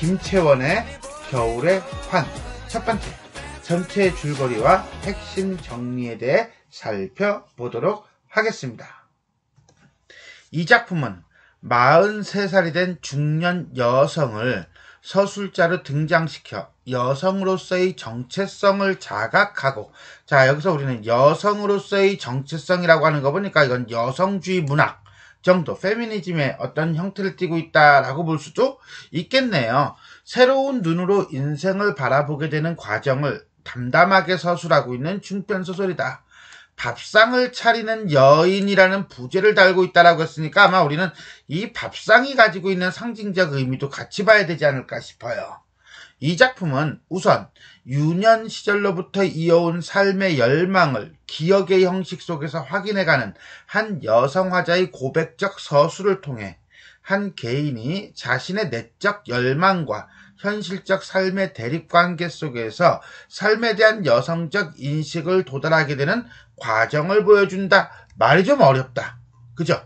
김채원의 겨울의 환. 첫 번째, 전체 줄거리와 핵심 정리에 대해 살펴보도록 하겠습니다. 이 작품은 43살이 된 중년 여성을 서술자로 등장시켜 여성으로서의 정체성을 자각하고 자 여기서 우리는 여성으로서의 정체성이라고 하는 거 보니까 이건 여성주의 문학 정도 페미니즘의 어떤 형태를 띠고 있다라고 볼 수도 있겠네요. 새로운 눈으로 인생을 바라보게 되는 과정을 담담하게 서술하고 있는 중편 소설이다. 밥상을 차리는 여인이라는 부제를 달고 있다라고 했으니까 아마 우리는 이 밥상이 가지고 있는 상징적 의미도 같이 봐야 되지 않을까 싶어요. 이 작품은 우선 유년 시절로부터 이어온 삶의 열망을 기억의 형식 속에서 확인해가는 한 여성 화자의 고백적 서술을 통해 한 개인이 자신의 내적 열망과 현실적 삶의 대립관계 속에서 삶에 대한 여성적 인식을 도달하게 되는 과정을 보여준다. 말이 좀 어렵다. 그죠?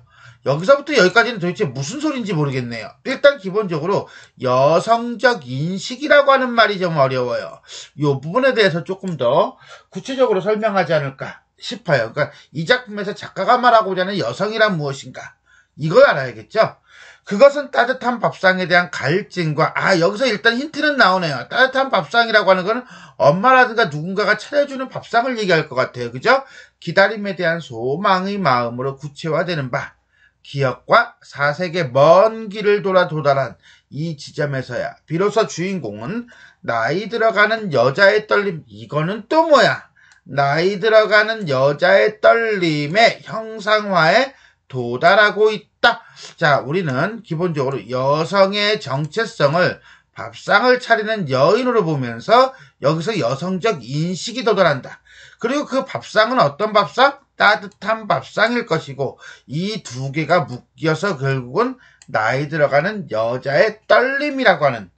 여기서부터 여기까지는 도대체 무슨 소린지 모르겠네요. 일단 기본적으로 여성적 인식이라고 하는 말이 좀 어려워요. 이 부분에 대해서 조금 더 구체적으로 설명하지 않을까 싶어요. 그러니까 이 작품에서 작가가 말하고자 하는 여성이란 무엇인가 이걸 알아야겠죠. 그것은 따뜻한 밥상에 대한 갈증과 아 여기서 일단 힌트는 나오네요. 따뜻한 밥상이라고 하는 것은 엄마라든가 누군가가 차려주는 밥상을 얘기할 것 같아요. 그죠? 기다림에 대한 소망의 마음으로 구체화되는 바 기억과 사색의 먼 길을 돌아 도달한 이 지점에서야 비로소 주인공은 나이 들어가는 여자의 떨림 이거는 또 뭐야 나이 들어가는 여자의 떨림의 형상화에 도달하고 있다. 자, 우리는 기본적으로 여성의 정체성을 밥상을 차리는 여인으로 보면서 여기서 여성적 인식이 도달한다. 그리고 그 밥상은 어떤 밥상? 따뜻한 밥상일 것이고 이 두 개가 묶여서 결국은 나이 들어가는 여자의 떨림이라고 하는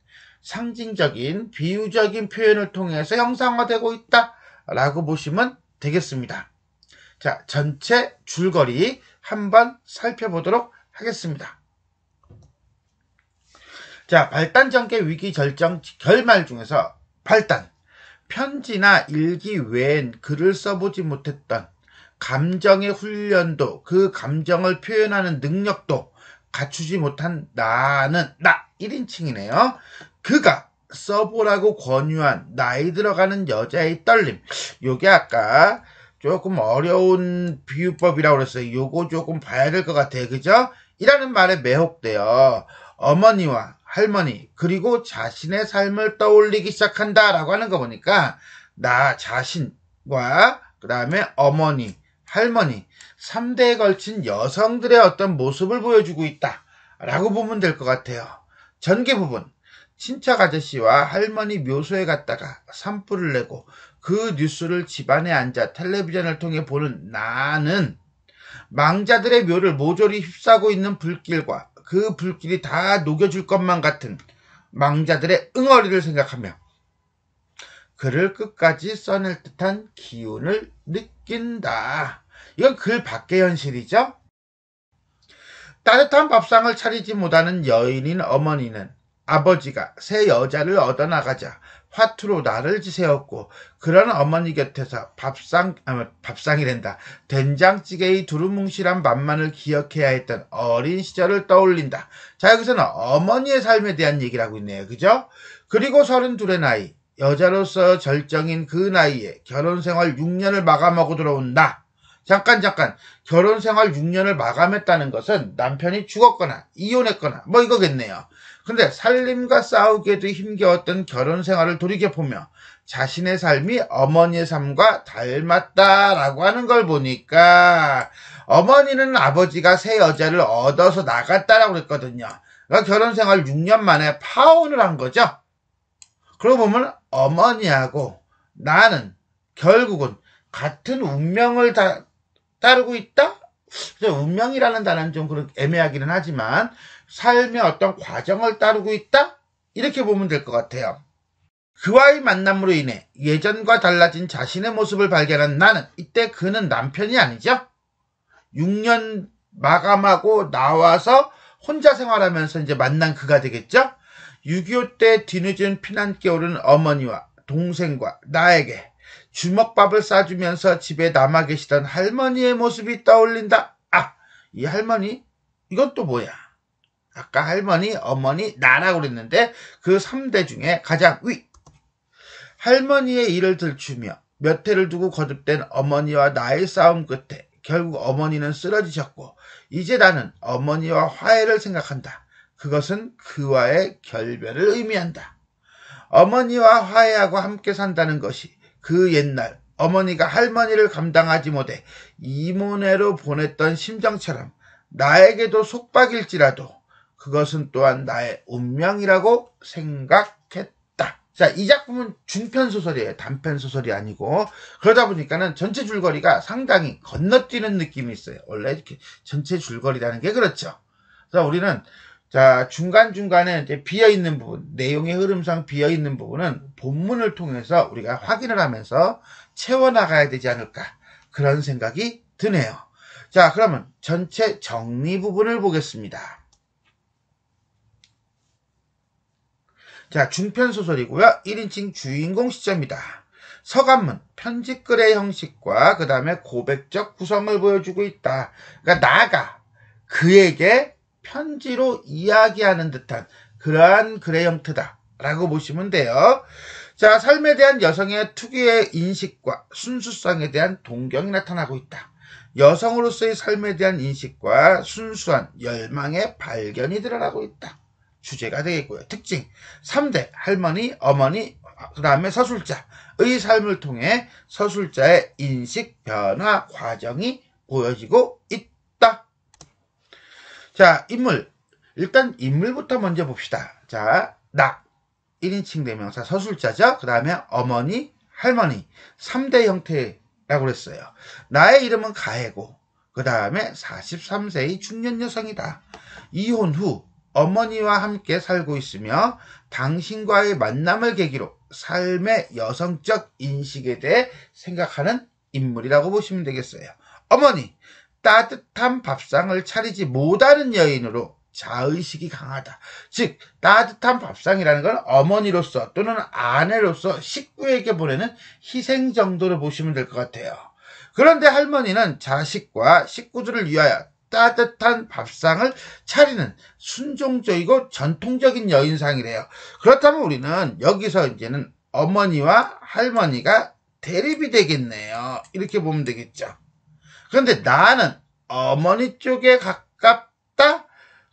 상징적인 비유적인 표현을 통해서 형상화되고 있다라고 보시면 되겠습니다. 자, 전체 줄거리 한번 살펴보도록 하겠습니다. 자, 발단전개 위기 절정 결말 중에서 발단 편지나 일기 외엔 글을 써보지 못했던 감정의 훈련도 그 감정을 표현하는 능력도 갖추지 못한 나는 나 1인칭이네요. 그가 써보라고 권유한 나이 들어가는 여자의 떨림. 요게 아까 조금 어려운 비유법이라고 그랬어요. 요거 조금 봐야 될 것 같아요. 그죠? 이라는 말에 매혹되어 어머니와 할머니 그리고 자신의 삶을 떠올리기 시작한다라고 하는 거 보니까 나 자신과 그 다음에 어머니 할머니, 3대에 걸친 여성들의 어떤 모습을 보여주고 있다. 라고 보면 될 것 같아요. 전개 부분. 친척 아저씨와 할머니 묘소에 갔다가 산불을 내고 그 뉴스를 집안에 앉아 텔레비전을 통해 보는 나는 망자들의 묘를 모조리 휩싸고 있는 불길과 그 불길이 다 녹여줄 것만 같은 망자들의 응어리를 생각하며 글을 끝까지 써낼 듯한 기운을 느낀다. 이건 글 밖의 현실이죠. 따뜻한 밥상을 차리지 못하는 여인인 어머니는 아버지가 새 여자를 얻어나가자 화투로 나를 지새웠고 그런 어머니 곁에서 밥상 아, 밥상이 된다 된장찌개의 두루뭉실한 맛만을 기억해야 했던 어린 시절을 떠올린다 자 여기서는 어머니의 삶에 대한 얘기를하고 있네요 그죠 그리고 서른둘의 나이 여자로서 절정인 그 나이에 결혼생활 6년을 마감하고 들어온다. 잠깐 잠깐 결혼생활 6년을 마감했다는 것은 남편이 죽었거나 이혼했거나 뭐 이거겠네요. 근데 살림과 싸우기에도 힘겨웠던 결혼생활을 돌이켜보며 자신의 삶이 어머니의 삶과 닮았다라고 하는 걸 보니까 어머니는 아버지가 새 여자를 얻어서 나갔다라고 그랬거든요. 그러니까 결혼생활 6년 만에 파혼을 한 거죠. 그러고 보면 어머니하고 나는 결국은 같은 운명을 다, 따르고 있다? 운명이라는 단어는 좀 그런 애매하기는 하지만 삶의 어떤 과정을 따르고 있다? 이렇게 보면 될 것 같아요. 그와의 만남으로 인해 예전과 달라진 자신의 모습을 발견한 나는 이때 그는 남편이 아니죠. 6년 마감하고 나와서 혼자 생활하면서 이제 만난 그가 되겠죠. 6.25때 뒤늦은 피난겨울은 어머니와 동생과 나에게 주먹밥을 싸주면서 집에 남아 계시던 할머니의 모습이 떠올린다. 아, 이 할머니? 이건 또 뭐야? 아까 할머니, 어머니, 나라고 그랬는데 그 3대 중에 가장 위. 할머니의 일을 들추며 몇 해를 두고 거듭된 어머니와 나의 싸움 끝에 결국 어머니는 쓰러지셨고 이제 나는 어머니와 화해를 생각한다. 그것은 그와의 결별을 의미한다. 어머니와 화해하고 함께 산다는 것이 그 옛날 어머니가 할머니를 감당하지 못해 이모네로 보냈던 심정처럼 나에게도 속박일지라도 그것은 또한 나의 운명이라고 생각했다. 자, 이 작품은 중편 소설이에요. 단편 소설이 아니고 그러다 보니까는 전체 줄거리가 상당히 건너뛰는 느낌이 있어요. 원래 이렇게 전체 줄거리라는 게 그렇죠. 그래서 우리는 자, 중간중간에 이제 비어있는 부분, 내용의 흐름상 비어있는 부분은 본문을 통해서 우리가 확인을 하면서 채워나가야 되지 않을까. 그런 생각이 드네요. 자, 그러면 전체 정리 부분을 보겠습니다. 자, 중편 소설이고요. 1인칭 주인공 시점입니다 서간문, 편집글의 형식과 그 다음에 고백적 구성을 보여주고 있다. 그러니까 나가 그에게 편지로 이야기하는 듯한 그러한 글의 형태다라고 보시면 돼요. 자, 삶에 대한 여성의 특유의 인식과 순수성에 대한 동경이 나타나고 있다. 여성으로서의 삶에 대한 인식과 순수한 열망의 발견이 드러나고 있다. 주제가 되겠고요. 특징. 3대 할머니, 어머니, 그 다음에 서술자의 삶을 통해 서술자의 인식 변화 과정이 보여지고 있다. 자, 인물. 일단 인물부터 먼저 봅시다. 자, 나. 1인칭 대명사 서술자죠. 그 다음에 어머니, 할머니. 3대 형태라고 그랬어요. 나의 이름은 가해고. 그 다음에 43세의 중년 여성이다. 이혼 후 어머니와 함께 살고 있으며 당신과의 만남을 계기로 삶의 여성적 인식에 대해 생각하는 인물이라고 보시면 되겠어요. 어머니, 따뜻한 밥상을 차리지 못하는 여인으로 자의식이 강하다. 즉 따뜻한 밥상이라는 건 어머니로서 또는 아내로서 식구에게 보내는 희생 정도로 보시면 될 것 같아요. 그런데 할머니는 자식과 식구들을 위하여 따뜻한 밥상을 차리는 순종적이고 전통적인 여인상이래요. 그렇다면 우리는 여기서 이제는 어머니와 할머니가 대립이 되겠네요. 이렇게 보면 되겠죠. 그런데 나는 어머니 쪽에 가깝다?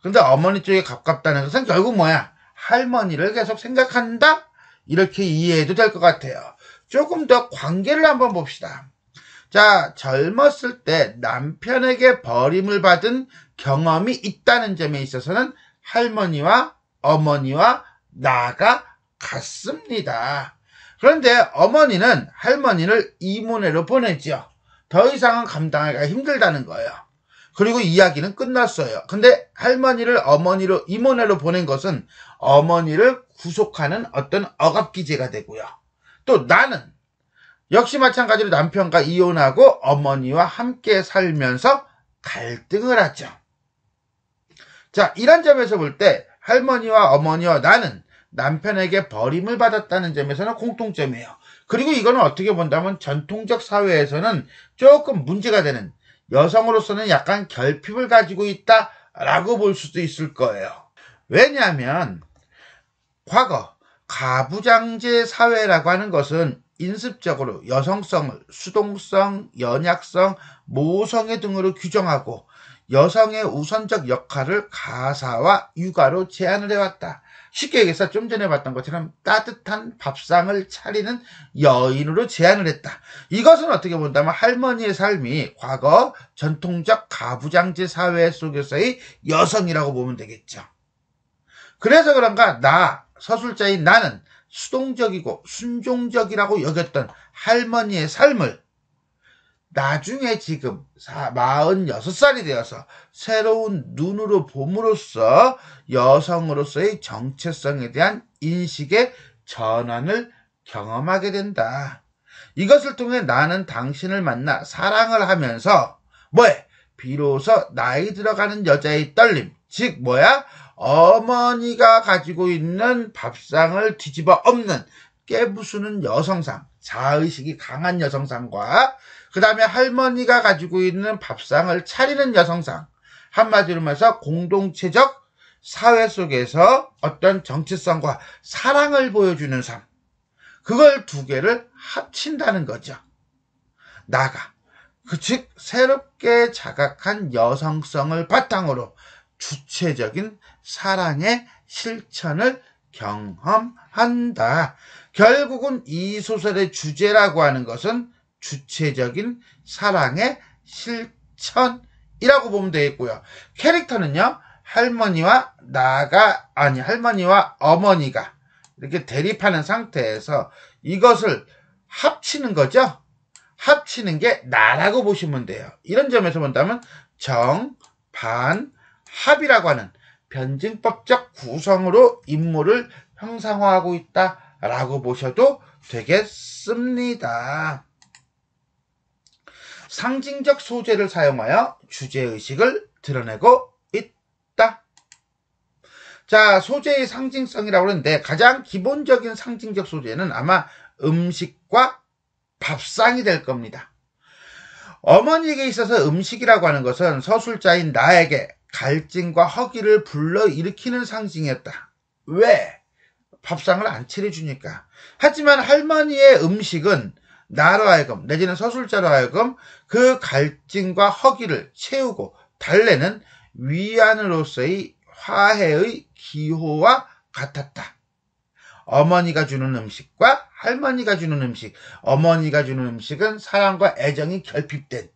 근데 어머니 쪽에 가깝다는 것은 결국 뭐야? 할머니를 계속 생각한다? 이렇게 이해해도 될 것 같아요. 조금 더 관계를 한번 봅시다. 자, 젊었을 때 남편에게 버림을 받은 경험이 있다는 점에 있어서는 할머니와 어머니와 나가 같습니다. 그런데 어머니는 할머니를 이모네로 보내지요. 더 이상은 감당하기가 힘들다는 거예요. 그리고 이야기는 끝났어요. 근데 할머니를 어머니로 임원회로 보낸 것은 어머니를 구속하는 어떤 억압기제가 되고요. 또 나는 역시 마찬가지로 남편과 이혼하고 어머니와 함께 살면서 갈등을 하죠. 자, 이런 점에서 볼 때 할머니와 어머니와 나는 남편에게 버림을 받았다는 점에서는 공통점이에요. 그리고 이거는 어떻게 본다면 전통적 사회에서는 조금 문제가 되는 여성으로서는 약간 결핍을 가지고 있다라고 볼 수도 있을 거예요. 왜냐하면 과거 가부장제 사회라고 하는 것은 인습적으로 여성성을 수동성, 연약성, 모성애 등으로 규정하고 여성의 우선적 역할을 가사와 육아로 제한을 해왔다. 쉽게 얘기해서 좀 전에 봤던 것처럼 따뜻한 밥상을 차리는 여인으로 제안을 했다. 이것은 어떻게 본다면 할머니의 삶이 과거 전통적 가부장제 사회 속에서의 여성이라고 보면 되겠죠. 그래서 그런가 나 서술자인 나는 수동적이고 순종적이라고 여겼던 할머니의 삶을 나중에 지금 46살이 되어서 새로운 눈으로 봄으로써 여성으로서의 정체성에 대한 인식의 전환을 경험하게 된다. 이것을 통해 나는 당신을 만나 사랑을 하면서 뭐해? 비로소 나이 들어가는 여자의 떨림, 즉 뭐야? 어머니가 가지고 있는 밥상을 뒤집어 엎는 깨부수는 여성상, 자의식이 강한 여성상과 그 다음에 할머니가 가지고 있는 밥상을 차리는 여성상. 한마디로 말해서 공동체적 사회 속에서 어떤 정체성과 사랑을 보여주는 삶. 그걸 두 개를 합친다는 거죠. 나가. 그 즉, 새롭게 자각한 여성성을 바탕으로 주체적인 사랑의 실천을 경험한다. 결국은 이 소설의 주제라고 하는 것은 주체적인 사랑의 실천이라고 보면 되겠고요. 캐릭터는요. 할머니와 나가 아니 할머니와 어머니가 이렇게 대립하는 상태에서 이것을 합치는 거죠. 합치는 게 나라고 보시면 돼요. 이런 점에서 본다면 정, 반, 합이라고 하는 변증법적 구성으로 인물을 형상화하고 있다라고 보셔도 되겠습니다. 상징적 소재를 사용하여 주제의식을 드러내고 있다. 자, 소재의 상징성이라고 하는데 가장 기본적인 상징적 소재는 아마 음식과 밥상이 될 겁니다. 어머니에게 있어서 음식이라고 하는 것은 서술자인 나에게 갈증과 허기를 불러일으키는 상징이었다. 왜? 밥상을 안 차려주니까. 하지만 할머니의 음식은 나로 하여금 내지는 서술자로 하여금 그 갈증과 허기를 채우고 달래는 위안으로서의 화해의 기호와 같았다. 어머니가 주는 음식과 할머니가 주는 음식, 어머니가 주는 음식은 사랑과 애정이 결핍된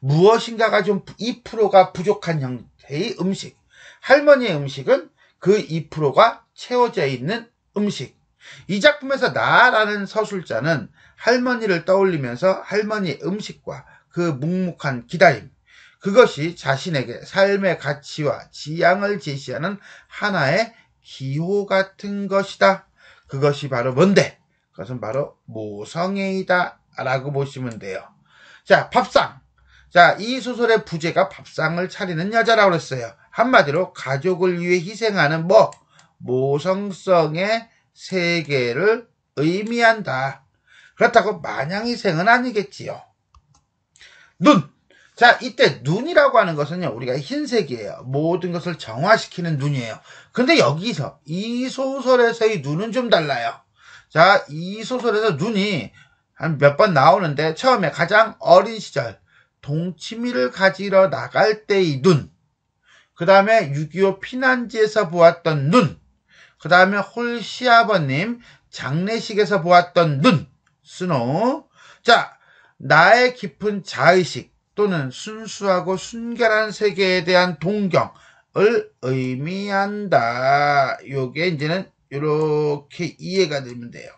무엇인가가 좀 2%가 부족한 형태의 음식, 할머니의 음식은 그 2%가 채워져 있는 음식, 이 작품에서 나라는 서술자는 할머니를 떠올리면서 할머니의 음식과 그 묵묵한 기다림, 그것이 자신에게 삶의 가치와 지향을 제시하는 하나의 기호 같은 것이다. 그것이 바로 뭔데? 그것은 바로 모성애이다. 라고 보시면 돼요. 자, 밥상. 자, 이 소설의 부제가 밥상을 차리는 여자라고 그랬어요. 한마디로 가족을 위해 희생하는 뭐, 모성성의 세계를 의미한다. 그렇다고 마냥이생은 아니겠지요. 눈! 자, 이때 눈이라고 하는 것은요, 우리가 흰색이에요. 모든 것을 정화시키는 눈이에요. 근데 여기서, 이 소설에서의 눈은 좀 달라요. 자, 이 소설에서 눈이 한 몇 번 나오는데, 처음에 가장 어린 시절, 동치미를 가지러 나갈 때의 눈, 그 다음에 6.25 피난지에서 보았던 눈, 그 다음에 홀 시아버님 장례식에서 보았던 눈, 스노우. 자, 나의 깊은 자의식 또는 순수하고 순결한 세계에 대한 동경을 의미한다. 요게 이제는 이렇게 이해가 되면 돼요.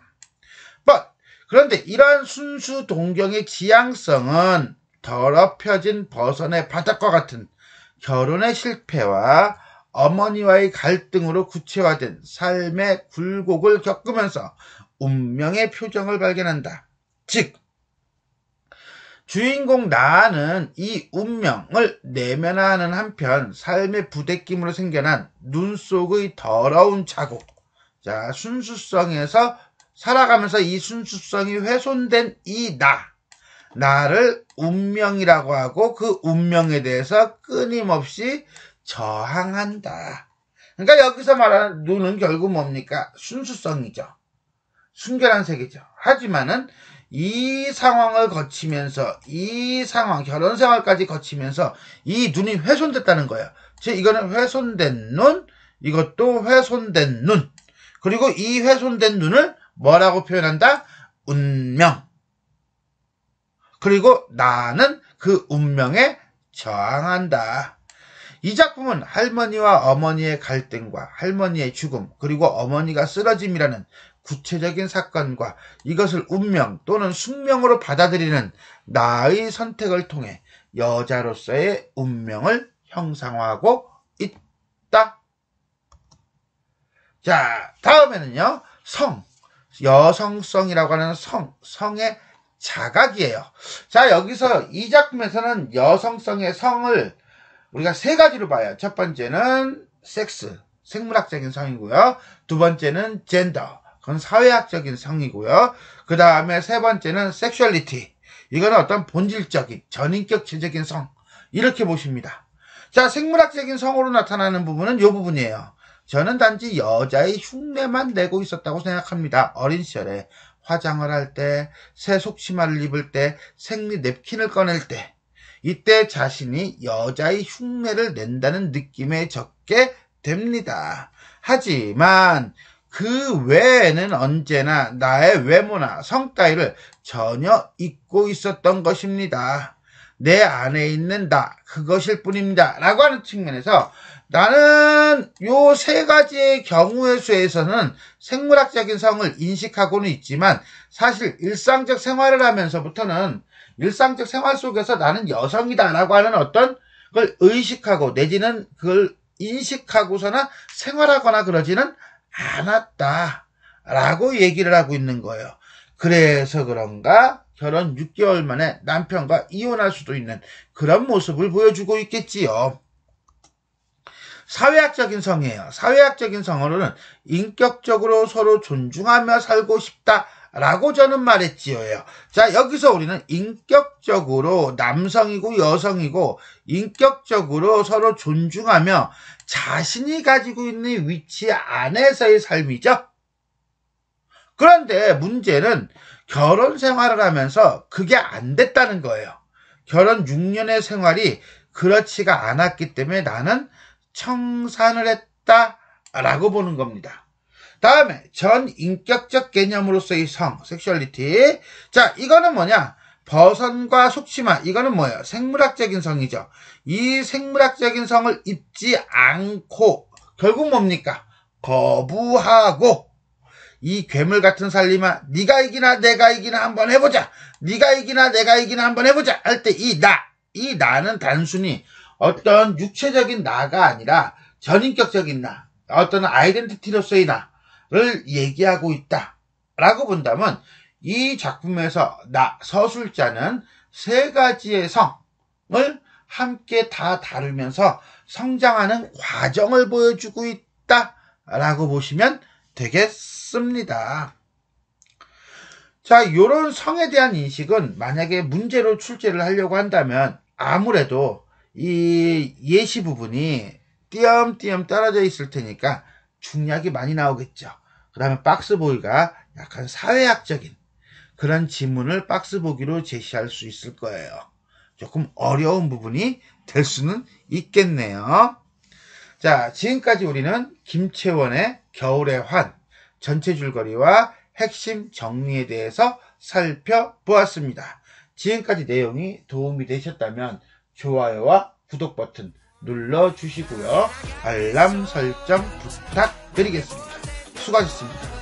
But, 그런데 이러한 순수 동경의 지향성은 더럽혀진 버선의 바닥과 같은 결혼의 실패와 어머니와의 갈등으로 구체화된 삶의 굴곡을 겪으면서 운명의 표정을 발견한다. 즉, 주인공 나는 이 운명을 내면화하는 한편 삶의 부대낌으로 생겨난 눈 속의 더러운 자국. 자, 순수성에서 살아가면서 이 순수성이 훼손된 이 나. 나를 운명이라고 하고 그 운명에 대해서 끊임없이 저항한다. 그러니까 여기서 말하는 눈은 결국 뭡니까? 순수성이죠. 순결한 색이죠 하지만은 이 상황을 거치면서 이 상황 결혼 생활까지 거치면서 이 눈이 훼손됐다는 거예요. 즉 이거는 훼손된 눈, 이것도 훼손된 눈. 그리고 이 훼손된 눈을 뭐라고 표현한다? 운명. 그리고 나는 그 운명에 저항한다. 이 작품은 할머니와 어머니의 갈등과 할머니의 죽음 그리고 어머니가 쓰러짐이라는 구체적인 사건과 이것을 운명 또는 숙명으로 받아들이는 나의 선택을 통해 여자로서의 운명을 형상화하고 있다. 자, 다음에는요, 성. 여성성이라고 하는 성, 성의 자각이에요. 자, 여기서 이 작품에서는 여성성의 성을 우리가 세 가지로 봐요. 첫 번째는 섹스, 생물학적인 성이고요. 두 번째는 젠더, 그건 사회학적인 성이고요. 그 다음에 세 번째는 섹슈얼리티, 이건 어떤 본질적인, 전인격체적인 성, 이렇게 보십니다. 자, 생물학적인 성으로 나타나는 부분은 이 부분이에요. 저는 단지 여자의 흉내만 내고 있었다고 생각합니다. 어린 시절에 화장을 할 때, 새 속치마를 입을 때, 생리 냅킨을 꺼낼 때, 이때 자신이 여자의 흉내를 낸다는 느낌에 적게 됩니다. 하지만 그 외에는 언제나 나의 외모나 성 따위를 전혀 잊고 있었던 것입니다. 내 안에 있는 나, 그것일 뿐입니다. 라고 하는 측면에서 나는 요 세 가지의 경우의 수에서는 생물학적인 성을 인식하고는 있지만 사실 일상적 생활을 하면서부터는 일상적 생활 속에서 나는 여성이다라고 하는 어떤 걸 의식하고 내지는 그걸 인식하고서나 생활하거나 그러지는 않았다라고 얘기를 하고 있는 거예요. 그래서 그런가 결혼 6개월 만에 남편과 이혼할 수도 있는 그런 모습을 보여주고 있겠지요. 사회학적인 성이에요. 사회학적인 성으로는 인격적으로 서로 존중하며 살고 싶다 라고 저는 말했지요. 자, 여기서 우리는 인격적으로 남성이고 여성이고 인격적으로 서로 존중하며 자신이 가지고 있는 위치 안에서의 삶이죠. 그런데 문제는 결혼 생활을 하면서 그게 안 됐다는 거예요. 결혼 6년의 생활이 그렇지가 않았기 때문에 나는 청산을 했다라고 보는 겁니다. 다음에 전인격적 개념으로서의 성, 섹슈얼리티. 자, 이거는 뭐냐? 버선과 속치마 이거는 뭐예요? 생물학적인 성이죠. 이 생물학적인 성을 입지 않고 결국 뭡니까? 거부하고 이 괴물 같은 살림아 네가 이기나 내가 이기나 한번 해보자. 네가 이기나 내가 이기나 한번 해보자. 할 때 이 나, 이 나는 단순히 어떤 육체적인 나가 아니라 전인격적인 나, 어떤 아이덴티티로서의 나, 를 얘기하고 있다. 라고 본다면 이 작품에서 나, 서술자는 세 가지의 성을 함께 다 다루면서 성장하는 과정을 보여주고 있다. 라고 보시면 되겠습니다. 자, 요런 성에 대한 인식은 만약에 문제로 출제를 하려고 한다면 아무래도 이 예시 부분이 띄엄띄엄 떨어져 있을 테니까 중략이 많이 나오겠죠. 그 다음에 박스보기가 약간 사회학적인 그런 지문을 박스보기로 제시할 수 있을 거예요. 조금 어려운 부분이 될 수는 있겠네요. 자, 지금까지 우리는 김채원의 겨울의 환, 전체 줄거리와 핵심 정리에 대해서 살펴보았습니다. 지금까지 내용이 도움이 되셨다면 좋아요와 구독 버튼 눌러주시고요. 알람 설정 부탁드리겠습니다. 수고하셨습니다.